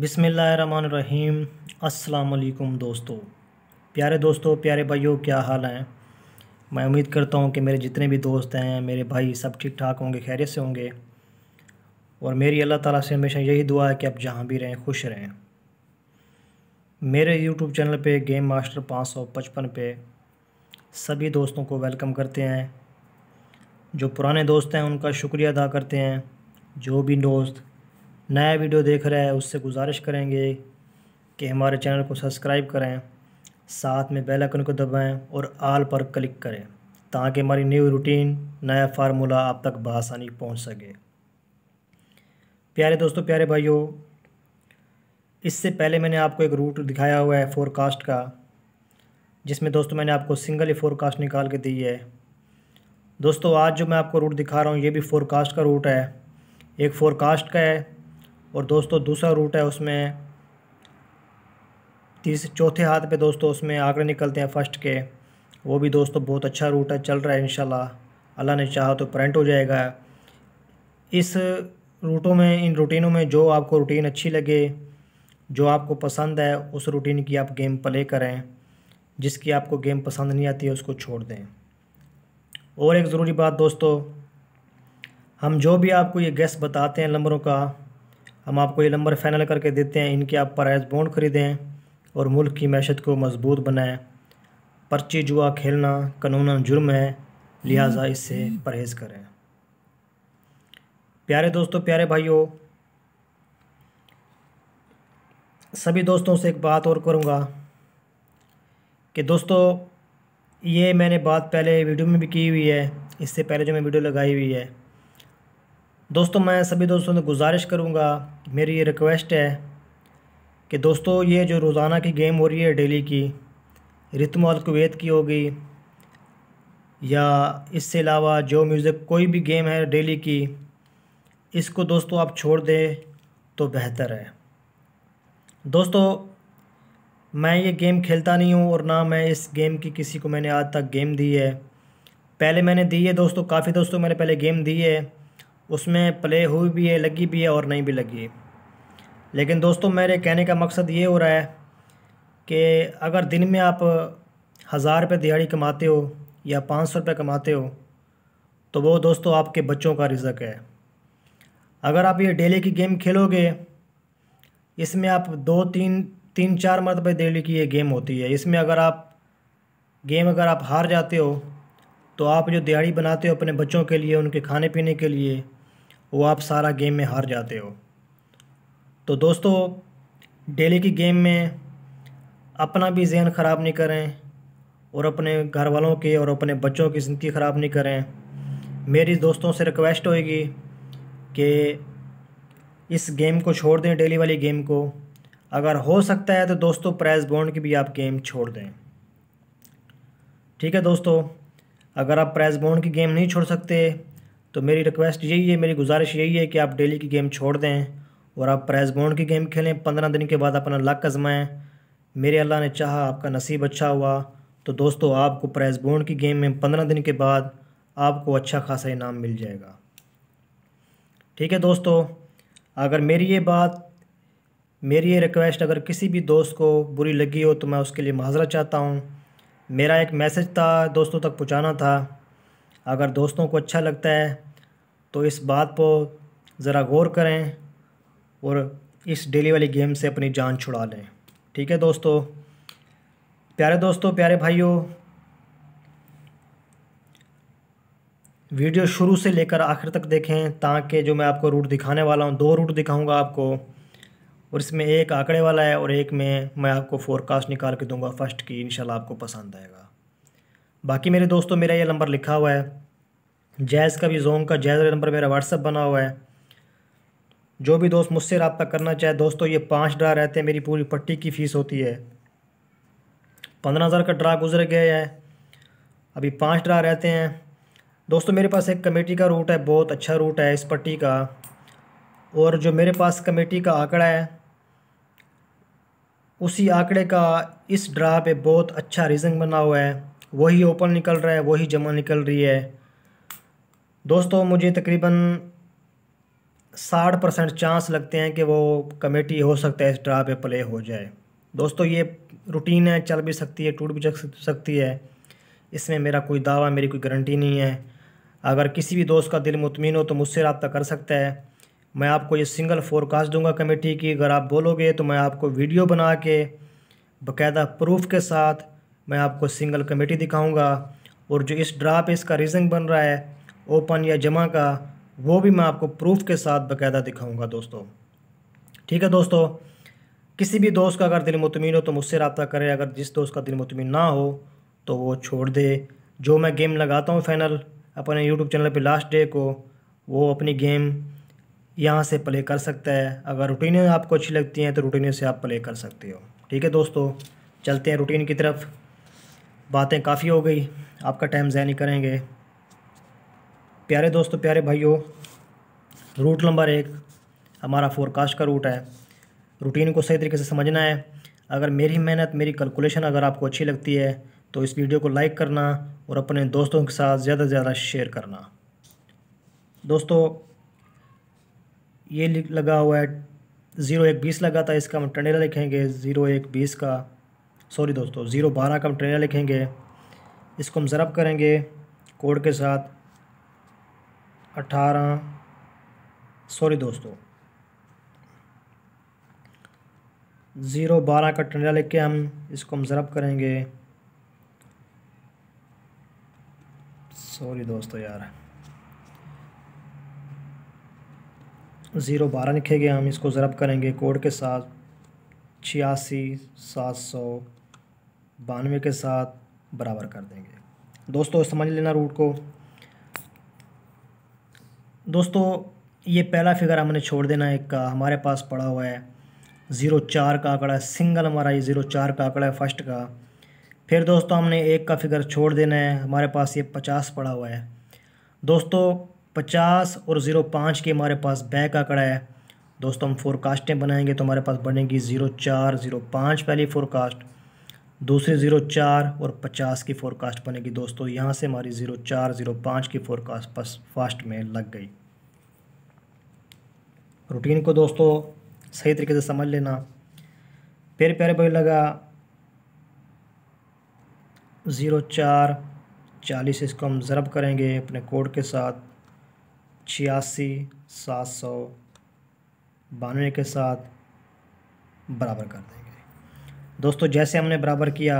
बिसमीम् अल्लाम दोस्तों प्यारे दोस्तों प्यारे भाइयों क्या हाल हैं मैं उम्मीद करता हूँ कि मेरे जितने भी दोस्त हैं मेरे भाई सब ठीक ठाक होंगे खैरियत से होंगे और मेरी अल्लाह ताला से हमेशा यही दुआ है कि आप जहाँ भी रहें खुश रहें मेरे यूट्यूब चैनल पे गेम मास्टर पाँच सौ पचपन पे सभी दोस्तों को वेलकम करते हैं जो पुराने दोस्त हैं उनका शुक्रिया अदा करते हैं जो भी दोस्त नया वीडियो देख रहा है उससे गुजारिश करेंगे कि हमारे चैनल को सब्सक्राइब करें साथ में बेल आइकन को दबाएं और आल पर क्लिक करें ताकि हमारी न्यू रूटीन नया फार्मूला आप तक बसानी पहुंच सके प्यारे दोस्तों प्यारे भाइयों इससे पहले मैंने आपको एक रूट दिखाया हुआ है फोरकास्ट का जिसमें दोस्तों मैंने आपको सिंगल ही फोरकास्ट निकाल के दी है दोस्तों आज जो मैं आपको रूट दिखा रहा हूँ ये भी फोरकास्ट का रूट है एक फोरकास्ट का है और दोस्तों दूसरा रूट है उसमें तीसरे चौथे हाथ पे दोस्तों उसमें आंकड़े निकलते हैं फर्स्ट के वो भी दोस्तों बहुत अच्छा रूट है चल रहा है इंशाल्लाह अल्लाह ने चाहा तो करंट हो जाएगा इस रूटों में इन रूटीनों में जो आपको रूटीन अच्छी लगे जो आपको पसंद है उस रूटीन की आप गेम प्ले करें जिसकी आपको गेम पसंद नहीं आती है उसको छोड़ दें और एक ज़रूरी बात दोस्तों हम जो भी आपको ये गेस्ट बताते हैं नंबरों का हम आपको ये नंबर फाइनल करके देते हैं इनके आप प्राइज बॉन्ड खरीदें और मुल्क की मैशत को मजबूत बनाएं पर्ची जुआ खेलना कानून जुर्म है लिहाजा इससे परहेज़ करें प्यारे दोस्तों प्यारे भाइयों सभी दोस्तों से एक बात और करूँगा कि दोस्तों ये मैंने बात पहले वीडियो में भी की हुई है इससे पहले जो मैं वीडियो लगाई हुई है दोस्तों मैं सभी दोस्तों से गुजारिश करूँगा मेरी ये रिक्वेस्ट है कि दोस्तों ये जो रोज़ाना की गेम हो रही है डेली की रितम कुवैत की होगी या इससे अलावा जो म्यूज़िक कोई भी गेम है डेली की इसको दोस्तों आप छोड़ दें तो बेहतर है दोस्तों मैं ये गेम खेलता नहीं हूँ और ना मैं इस गेम की किसी को मैंने आज तक गेम दी है पहले मैंने दी है दोस्तों काफ़ी दोस्तों मैंने पहले गेम दी है उसमें प्ले हुई भी है लगी भी है और नहीं भी लगी है लेकिन दोस्तों मेरे कहने का मकसद ये हो रहा है कि अगर दिन में आप हज़ार रुपये दिहाड़ी कमाते हो या पाँच सौ रुपये कमाते हो तो वो दोस्तों आपके बच्चों का रिजक है अगर आप ये डेली की गेम खेलोगे इसमें आप दो तीन तीन चार मरतबे डेली की ये गेम होती है इसमें अगर आप गेम अगर आप हार जाते हो तो आप जो दिहाड़ी बनाते हो अपने बच्चों के लिए उनके खाने पीने के लिए वो आप सारा गेम में हार जाते हो तो दोस्तों डेली की गेम में अपना भी जहन ख़राब नहीं करें और अपने घर वालों की और अपने बच्चों की ज़िंदगी ख़राब नहीं करें मेरी दोस्तों से रिक्वेस्ट होएगी कि इस गेम को छोड़ दें डेली वाली गेम को अगर हो सकता है तो दोस्तों प्राइस बॉन्ड की भी आप गेम छोड़ दें ठीक है दोस्तों अगर आप प्राइस बॉन्ड की गेम नहीं छोड़ सकते तो मेरी रिक्वेस्ट यही है मेरी गुजारिश यही है कि आप डेली की गेम छोड़ दें और आप प्रेस बॉन्ड की गेम खेलें पंद्रह दिन के बाद अपना लक आजमाएँ मेरे अल्लाह ने चाहा आपका नसीब अच्छा हुआ तो दोस्तों आपको प्रेस बॉन्ड की गेम में पंद्रह दिन के बाद आपको अच्छा खासा इनाम मिल जाएगा ठीक है दोस्तों अगर मेरी ये बात मेरी ये रिक्वेस्ट अगर किसी भी दोस्त को बुरी लगी हो तो मैं उसके लिए माजरा चाहता हूँ मेरा एक मैसेज था दोस्तों तक पहुँचाना था अगर दोस्तों को अच्छा लगता है तो इस बात पर ज़रा गौर करें और इस डेली वाली गेम से अपनी जान छुड़ा लें ठीक है दोस्तों प्यारे दोस्तों प्यारे भाइयों वीडियो शुरू से लेकर आखिर तक देखें ताकि जो मैं आपको रूट दिखाने वाला हूँ दो रूट दिखाऊंगा आपको और इसमें एक आंकड़े वाला है और एक में मैं आपको फोरकास्ट निकाल के दूंगा फर्स्ट की इंशाल्लाह आपको पसंद आएगा बाकी मेरे दोस्तों मेरा ये नंबर लिखा हुआ है जैज़ का भी जोंग का जैज़ नंबर मेरा व्हाट्सअप बना हुआ है जो भी दोस्त मुझसे रबता करना चाहे दोस्तों ये पाँच ड्रा रहते हैं मेरी पूरी पट्टी की फ़ीस होती है पंद्रह हज़ार का ड्रा गुजर गया है अभी पाँच ड्रा रहते हैं दोस्तों मेरे पास एक कमेटी का रूट है बहुत अच्छा रूट है इस पट्टी का और जो मेरे पास कमेटी का आंकड़ा है उसी आंकड़े का इस ड्रा पे बहुत अच्छा रीजन बना हुआ है वही ओपन निकल रहा है वही जमा निकल रही है दोस्तों मुझे तकरीबन साठ परसेंट चांस लगते हैं कि वो कमेटी हो सकता है इस ड्रा पे प्ले हो जाए दोस्तों ये रूटीन है चल भी सकती है टूट भी सकती है इसमें मेरा कोई दावा मेरी कोई गारंटी नहीं है अगर किसी भी दोस्त का दिल मुतमिन हो तो मुझसे रबता कर सकता है मैं आपको ये सिंगल फोरकास्ट दूंगा कमेटी की अगर आप बोलोगे तो मैं आपको वीडियो बना के बाकायदा प्रूफ के साथ मैं आपको सिंगल कमेटी दिखाऊंगा और जो इस ड्रा पे इसका रीज़न बन रहा है ओपन या जमा का वो भी मैं आपको प्रूफ के साथ बाकायदा दिखाऊंगा दोस्तों ठीक है दोस्तों किसी भी दोस्त का अगर दिल मुतमिन हो तो मुझसे रबता करें अगर जिस दोस्त का दिल मुतमिन ना हो तो वो छोड़ दे जो मैं गेम लगाता हूँ फाइनल अपने यूट्यूब चैनल पर लास्ट डे को वो अपनी गेम यहाँ से प्ले कर सकता है अगर रूटीन आपको अच्छी लगती हैं तो रूटीन से आप प्ले कर सकते हो ठीक है दोस्तों चलते हैं रूटीन की तरफ बातें काफ़ी हो गई आपका टाइम ज़ाया नहीं करेंगे प्यारे दोस्तों प्यारे भाइयों रूट नंबर एक हमारा फोरकास्ट का रूट है रूटीन को सही तरीके से समझना है अगर मेरी मेहनत मेरी कैलकुलेशन अगर आपको अच्छी लगती है तो इस वीडियो को लाइक करना और अपने दोस्तों के साथ ज़्यादा से ज़्यादा शेयर करना दोस्तों ये लगा हुआ है ज़ीरो एक बीस लगा था इसका हम ट्रेनेला लिखेंगे ज़ीरो एक बीस का सॉरी दोस्तों ज़ीरो बारह का हम टंडेला लिखेंगे इसको हम ज़रब करेंगे कोड के साथ अठारह सॉरी दोस्तों ज़ीरो बारह का टंडा लेके हम इसको हम ज़रब करेंगे सॉरी दोस्तों यार ज़ीरो बारह लिखेंगे हम इसको ज़रब करेंगे कोड के साथ छियासी सात सौ बानवे के साथ बराबर कर देंगे दोस्तों समझ लेना रूट को दोस्तों ये पहला फिगर हमने छोड़ देना एक का हमारे पास पड़ा हुआ है ज़ीरो चार का आंकड़ा है सिंगल हमारा ये ज़ीरो चार का आंकड़ा है फर्स्ट का फिर दोस्तों हमने एक का फिगर छोड़ देना है हमारे पास ये पचास पड़ा हुआ है दोस्तों पचास और ज़ीरो पाँच के हमारे पास बैक आंकड़ा है दोस्तों हम फोरकास्टें बनाएंगे तो हमारे पास बनेगी ज़ीरो चार ज़ीरो पाँच पहली फोरकास्ट दूसरे ज़ीरो चार और पचास की फ़ोरकास्ट बनेगी दोस्तों यहाँ से हमारी ज़ीरो चार ज़ीरो पाँच की फ़ोरकास्ट बस फास्ट में लग गई रूटीन को दोस्तों सही तरीके से समझ लेना प्यारे प्यारे भाई लगा ज़ीरो चार चालीस इसको हम ज़रब करेंगे अपने कोड के साथ छियासी सात सौ बानवे के साथ बराबर कर दें दोस्तों जैसे हमने बराबर किया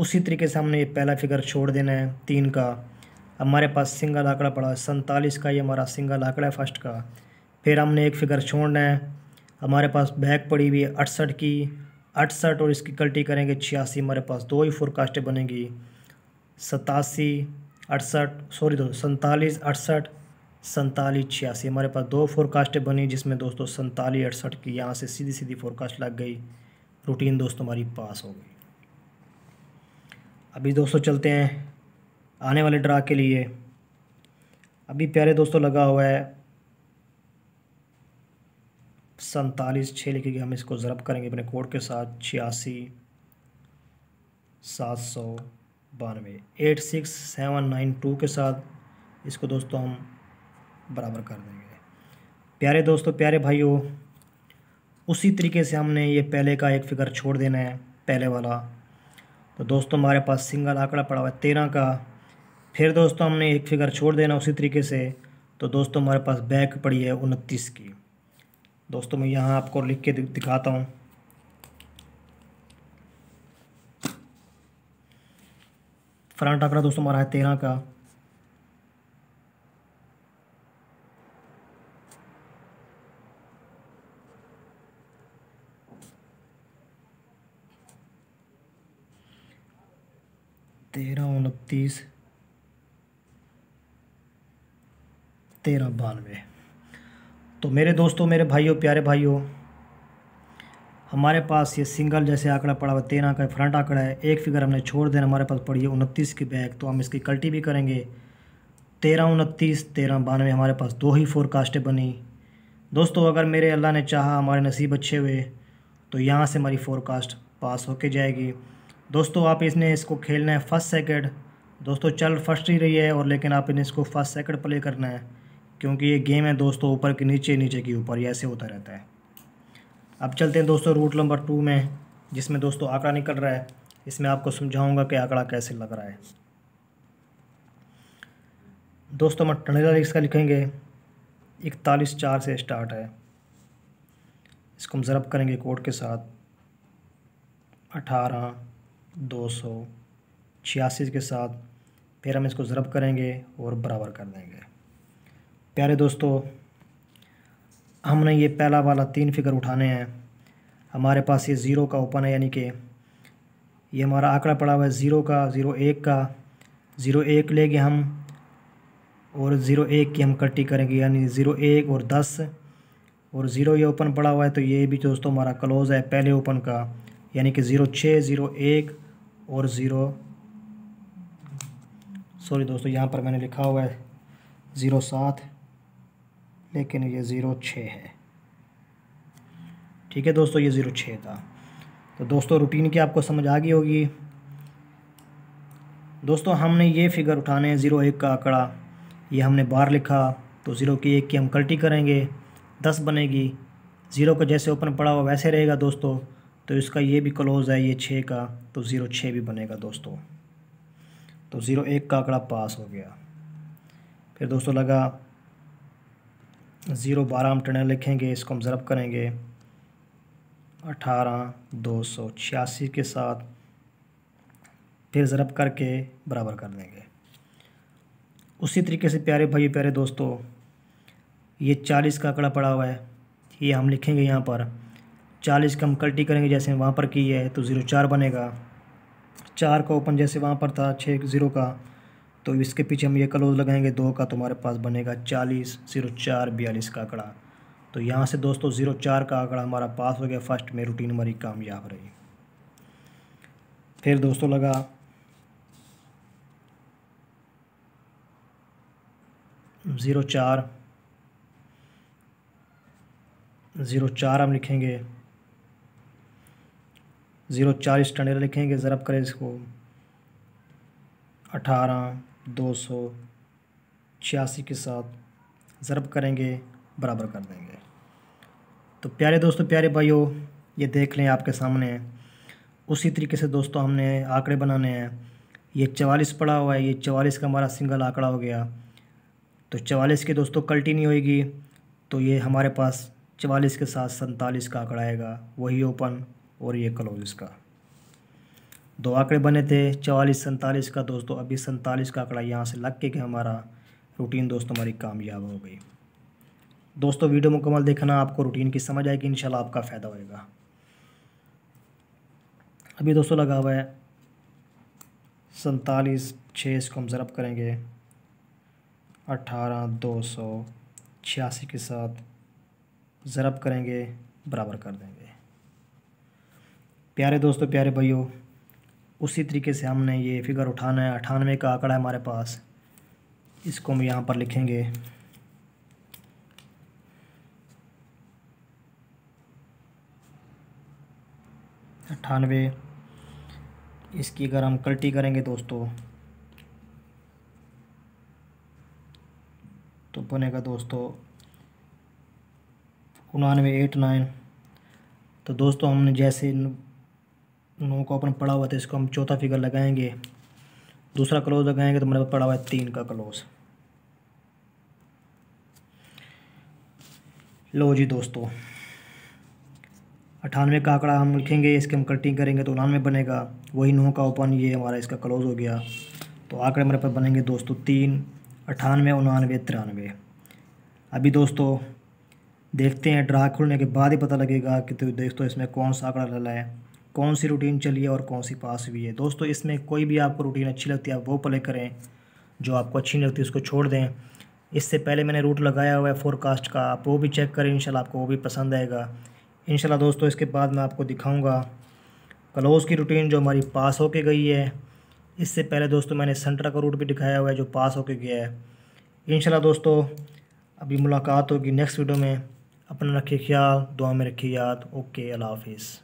उसी तरीके से हमने ये पहला फिगर छोड़ देना है तीन का हमारे पास सिंगल आंकड़ा पड़ा सैंतालीस का ये हमारा सिंगल आंकड़ा है फर्स्ट का फिर हमने एक फिगर छोड़ना है हमारे पास बैक पड़ी हुई है अड़सठ की अड़सठ और इसकी गलती करेंगे छियासी हमारे पास दो ही फोरकास्टें बनेंगी सतासी अड़सठ सॉरी दोस्तों सैंतालीस अड़सठ सैंतालीस छियासी हमारे पास दो फोरकास्टें बनी जिसमें दोस्तों सैंतालीस अड़सठ की यहाँ से सीधी सीधी फोरकास्ट लग गई रूटीन दोस्तों हमारी पास हो गई अभी दोस्तों चलते हैं आने वाले ड्रा के लिए अभी प्यारे दोस्तों लगा हुआ है सैतालीस छः लिखेगी हम इसको ज़रब करेंगे अपने कोड के साथ छियासी सात सौ बानवे eight six seven nine two के साथ इसको दोस्तों हम बराबर कर देंगे प्यारे दोस्तों प्यारे भाइयों उसी तरीके से हमने ये पहले का एक फिगर छोड़ देना है पहले वाला तो दोस्तों हमारे पास सिंगल आंकड़ा पड़ा हुआ है तेरह का फिर दोस्तों हमने एक फिगर छोड़ देना उसी तरीके से तो दोस्तों हमारे पास बैक पड़ी है उनतीस की दोस्तों मैं यहाँ आपको लिख के दिखाता हूँ फ्रंट आंकड़ा दोस्तों हमारा है तेरह का तेरह उनतीस तेरह बानवे तो मेरे दोस्तों मेरे भाइयों प्यारे भाइयों हमारे पास ये सिंगल जैसे आंकड़ा पड़ा हुआ तेरह का फ्रंट आंकड़ा है एक फिगर हमने छोड़ देना हमारे पास पड़ी है उनतीस की बैग तो हम इसकी कल्टी भी करेंगे तेरह उनतीस तेरह बानवे हमारे पास दो ही फोरकास्टें बनी दोस्तों अगर मेरे अल्लाह ने चाहा हमारे नसीब अच्छे हुए तो यहाँ से हमारी फोरकास्ट पास होके जाएगी दोस्तों आप इसने इसको खेलना है फर्स्ट सेकेंड दोस्तों चल फर्स्ट ही रही है और लेकिन आप इन्हें इसको फर्स्ट सेकेंड प्ले करना है क्योंकि ये गेम है दोस्तों ऊपर के नीचे नीचे के ऊपर ये ऐसे होता रहता है अब चलते हैं दोस्तों रूट नंबर टू में जिसमें दोस्तों आंकड़ा निकल रहा है इसमें आपको समझाऊंगा कि आंकड़ा कैसे लग रहा है दोस्तों हम टनेला रिक्स का लिखेंगे इकतालीस चार से स्टार्ट है इसको हम ज़रब करेंगे कोड के साथ अठारह दो सौ छियासी के साथ फिर हम इसको ज़रब करेंगे और बराबर कर देंगे प्यारे दोस्तों हमने ये पहला वाला तीन फिगर उठाने हैं हमारे पास ये ज़ीरो का ओपन है यानी कि ये हमारा आंकड़ा पड़ा हुआ है ज़ीरो का ज़ीरो एक का ज़ीरो एक लेंगे हम और ज़ीरो एक की हम कट्टी करेंगे यानी ज़ीरो एक और दस और ज़ीरो ये ओपन पड़ा हुआ है तो ये भी दोस्तों हमारा क्लोज़ है पहले ओपन का यानी कि ज़ीरो छः ज़ीरो एक और ज़ीरो सॉरी दोस्तों यहाँ पर मैंने लिखा हुआ है ज़ीरो सात लेकिन ये ज़ीरो छः है ठीक है दोस्तों ये ज़ीरो छः था तो दोस्तों रूटीन की आपको समझ आ गई होगी दोस्तों हमने ये फिगर उठाने हैं ज़ीरो एक का आंकड़ा ये हमने बार लिखा तो ज़ीरो की एक की हम कल्टी करेंगे दस बनेगी ज़ीरो को जैसे ओपन पड़ा हुआ वैसे रहेगा दोस्तों तो इसका ये भी क्लोज़ है ये छः का तो ज़ीरो छः भी बनेगा दोस्तों तो ज़ीरो एक का आंकड़ा पास हो गया फिर दोस्तों लगा ज़ीरो बारह हम टर्नर लिखेंगे इसको हम ज़रब करेंगे अठारह दो सौ छियासी के साथ फिर ज़रब करके बराबर कर देंगे उसी तरीके से प्यारे भाई प्यारे दोस्तों ये चालीस का आंकड़ा पड़ा हुआ है ये हम लिखेंगे यहाँ पर चालीस का हम कल्टी करेंगे जैसे वहाँ पर की है तो ज़ीरो चार बनेगा चार का ओपन जैसे वहाँ पर था छः ज़ीरो का तो इसके पीछे हम ये क्लोज लगाएंगे दो का तो हमारे पास बनेगा चालीस ज़ीरो चार बयालीस का आंकड़ा तो यहाँ से दोस्तों ज़ीरो चार का आंकड़ा हमारा पास हो गया फर्स्ट में रूटीन हमारी कामयाब रही फिर दोस्तों लगा ज़ीरो चार ज़ीरो चार हम लिखेंगे ज़ीरो चार स्टैंडर्ड लिखेंगे ज़रब करें इसको अठारह दो सौ छियासी के साथ ज़रब करेंगे बराबर कर देंगे तो प्यारे दोस्तों प्यारे भाइयों ये देख लें आपके सामने उसी तरीके से दोस्तों हमने आंकड़े बनाने हैं ये चवालीस पड़ा हुआ है ये चवालीस का हमारा सिंगल आंकड़ा हो गया तो चवालीस के दोस्तों कल्टी नहीं होएगी तो ये हमारे पास चवालीस के साथ सैंतालीस का आंकड़ा आएगा वही ओपन और ये क्लोज इसका दो आंकड़े बने थे चवालीस सैंतालीस का दोस्तों अभी सैंतालीस का आंकड़ा यहाँ से लग के कि हमारा रूटीन दोस्तों हमारी कामयाब हो गई दोस्तों वीडियो मुकम्मल देखना आपको रूटीन की समझ आएगी इन आपका फ़ायदा होएगा अभी दोस्तों लगा हुआ है सैतालीस छः इसको हम ज़रब करेंगे अट्ठारह दो सौ छियासी के साथ ज़रब करेंगे बराबर कर देंगे प्यारे दोस्तों प्यारे भाइयों उसी तरीके से हमने ये फिगर उठाना है अठानवे का आंकड़ा है हमारे पास इसको हम यहाँ पर लिखेंगे अट्ठानवे इसकी अगर हम कल्टी करेंगे दोस्तों तो बनेगा दोस्तों उनानवे एट नाइन तो दोस्तों हमने जैसे नौ का ओपन पड़ा हुआ था इसको हम चौथा फिगर लगाएंगे दूसरा क्लोज लगाएंगे तो मेरे पास पड़ा हुआ है तीन का क्लोज लो जी दोस्तों अठानवे का आंकड़ा हम लिखेंगे इसके हम कटिंग करेंगे तो उन्नवे बनेगा वही नौ का ओपन ये हमारा इसका क्लोज हो गया तो आंकड़े मेरे पास बनेंगे दोस्तों तीन अठानवे उनानवे तिरानवे अभी दोस्तों देखते हैं ड्रा खुलने के बाद ही पता लगेगा कि तो दोस्तों इसमें कौन सा आंकड़ा लगा है कौन सी रूटीन चली है और कौन सी पास हुई है दोस्तों इसमें कोई भी आपको रूटीन अच्छी लगती है आप वो प्ले करें जो आपको अच्छी नहीं लगती उसको छोड़ दें इससे पहले मैंने रूट लगाया हुआ है फोरकास्ट का आप वो भी चेक करें इंशाल्लाह आपको वो भी पसंद आएगा इन दोस्तों इसके बाद मैं आपको दिखाऊँगा क्लोज़ की रूटीन जो हमारी पास होके गई है इससे पहले दोस्तों मैंने सेंटर का रूट भी दिखाया हुआ है जो पास होके गया है इनशाला दोस्तों अभी मुलाकात होगी नेक्स्ट वीडियो में अपना रखिए ख्याल दुआ में रखिए याद ओके अल्लाह हाफिज़